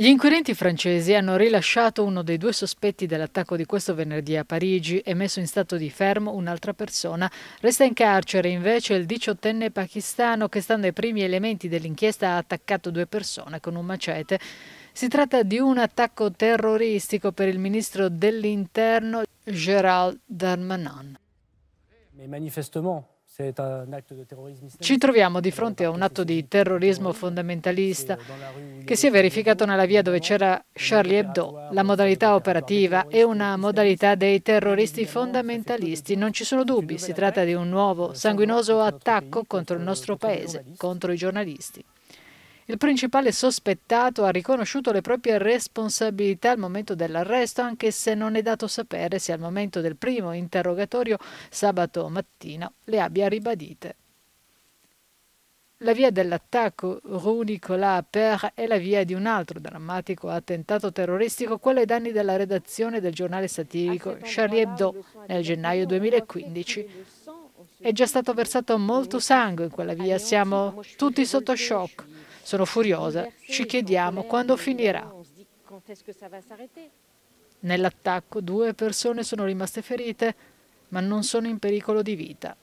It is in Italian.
Gli inquirenti francesi hanno rilasciato uno dei due sospetti dell'attacco di questo venerdì a Parigi e messo in stato di fermo un'altra persona. Resta in carcere invece il diciottenne pakistano che, stando ai primi elementi dell'inchiesta, ha attaccato due persone con un macete. Si tratta di un attacco terroristico per il ministro dell'Interno Gérald Darmanin. Ma manifestamente, ci troviamo di fronte a un atto di terrorismo fondamentalista che si è verificato nella via dove c'era Charlie Hebdo. La modalità operativa è una modalità dei terroristi fondamentalisti, non ci sono dubbi, si tratta di un nuovo sanguinoso attacco contro il nostro paese, contro i giornalisti. Il principale sospettato ha riconosciuto le proprie responsabilità al momento dell'arresto, anche se non è dato sapere se al momento del primo interrogatorio sabato mattina le abbia ribadite. La via dell'attacco Rue Nicolas Per è la via di un altro drammatico attentato terroristico, quello ai danni della redazione del giornale satirico Charlie Hebdo nel gennaio 2015. È già stato versato molto sangue in quella via, siamo tutti sotto shock. Sono furiosa, ci chiediamo quando finirà. Nell'attacco due persone sono rimaste ferite, ma non sono in pericolo di vita.